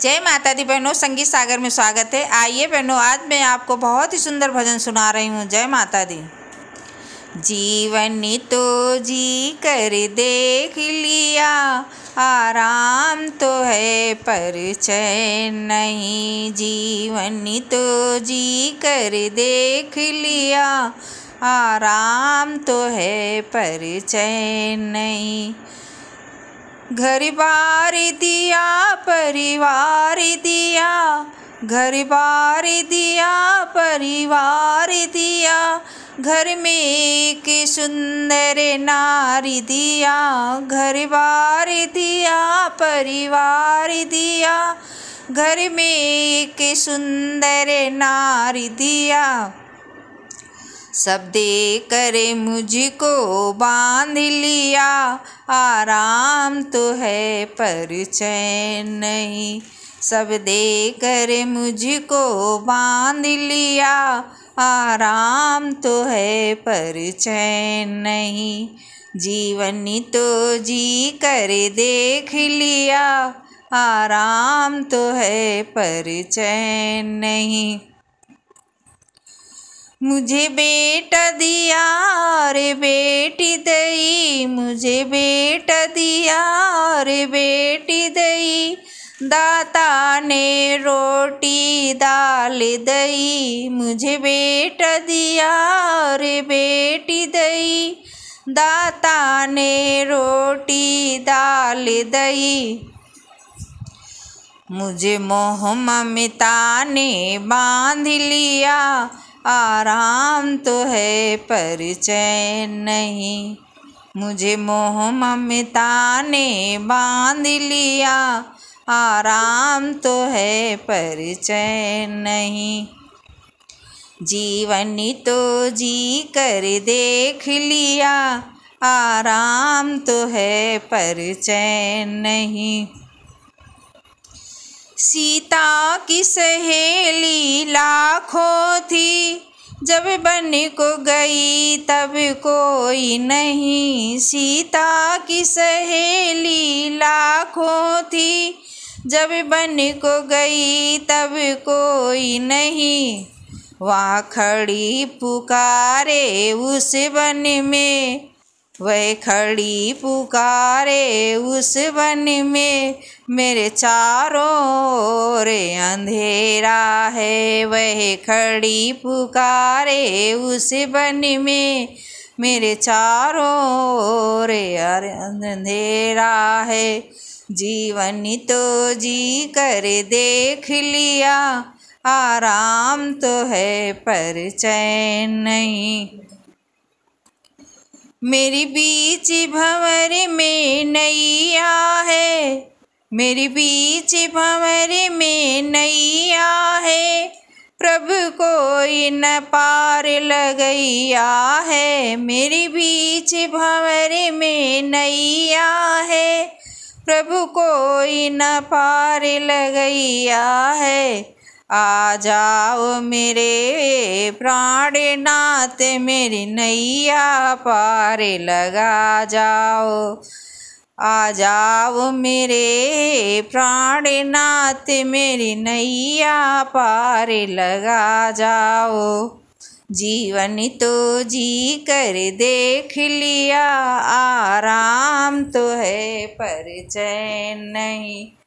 जय माता दी बहनों संगीत सागर में स्वागत है आइए बहनों आज मैं आपको बहुत ही सुंदर भजन सुना रही हूँ जय माता दी जीवन तो जी कर देख लिया आराम तो है पर चैन नहीं जीवन तो जी कर देख लिया आराम तो है पर चैन नहीं घर बार दिया परिवार दिया घर बार दिया परिवार दिया घर में एक सुंदर नारी दिया घर बार दिया परिवार दिया घर में एक सुंदर नारी दिया सब दे करे मुझको बांध लिया आराम तो है पर चैन नहीं सब दे करे मुझको बांध लिया आराम तो है पर चैन नहीं जीवनी तो जी कर देख लिया आराम तो है पर चैन नहीं मुझे बेटा दिया रे बेटी दई मुझे बेटा दिया रे बेटी दई दाता ने रोटी दाल दई मुझे बेटा दिया रे बेटी दई दाता ने रोटी दाल दई मुझे मोह ममिता ने बांध लिया आराम तो है परिचय नहीं मुझे मोह ममता ने बांध लिया आराम तो है परिचय नहीं जीवन तो जी कर देख लिया आराम तो है परिचय नहीं सीता की सहेली लाखों थी जब बन को गई तब कोई नहीं सीता की सहेली लाखों थी जब बन को गई तब कोई नहीं वहाँ खड़ी पुकारे उस बन में वह खड़ी पुकारे उस वन में मेरे चारों ओर अंधेरा है वह खड़ी पुकारे उस वन में मेरे चारों रे अंधेरा है जीवन तो जी कर देख लिया आराम तो है पर चैन नहीं मेरी बीच भंवर में नैया है मेरी बीच भंवर में नैया है प्रभु को इन पार लगैया है मेरी बीच भंवर में नैया है प्रभु को इन पार लगैया है आ जाओ मेरे प्राणनाथ मेरी नैया पारे लगा जाओ आ जाओ मेरे प्राणनाथ मेरी नैया पारे लगा जाओ जीवन तो जी कर देख लिया आराम तो है पर चैन नहीं